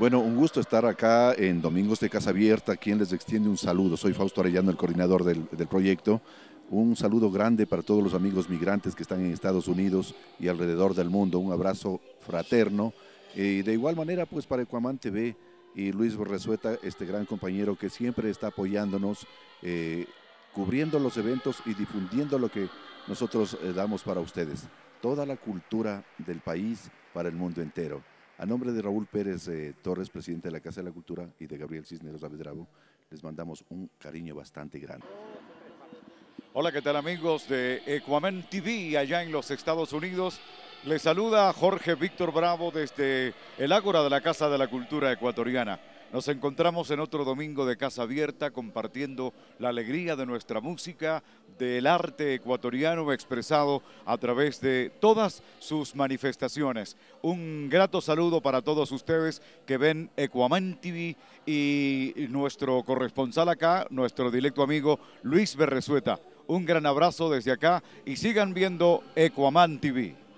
Bueno, un gusto estar acá en Domingos de Casa Abierta, quien les extiende un saludo. Soy Fausto Arellano, el coordinador del, proyecto. Un saludo grande para todos los amigos migrantes que están en Estados Unidos y alrededor del mundo. Un abrazo fraterno. Y eh, de igual manera, pues para Ecuamán TV y Luis Borresueta, este gran compañero que siempre está apoyándonos, eh, cubriendo los eventos y difundiendo lo que nosotros eh, damos para ustedes. Toda la cultura del país para el mundo entero. A nombre de Raúl Pérez eh, Torres, presidente de la Casa de la Cultura, y de Gabriel Cisneros Avedrago, les mandamos un cariño bastante grande. Hola, ¿qué tal amigos de Equamen TV allá en los Estados Unidos? Les saluda Jorge Víctor Bravo desde el Ágora de la Casa de la Cultura Ecuatoriana. Nos encontramos en otro domingo de Casa Abierta compartiendo la alegría de nuestra música, del arte ecuatoriano expresado a través de todas sus manifestaciones. Un grato saludo para todos ustedes que ven Ecuaman TV y nuestro corresponsal acá, nuestro directo amigo Luis Berresueta. Un gran abrazo desde acá y sigan viendo Ecuaman TV.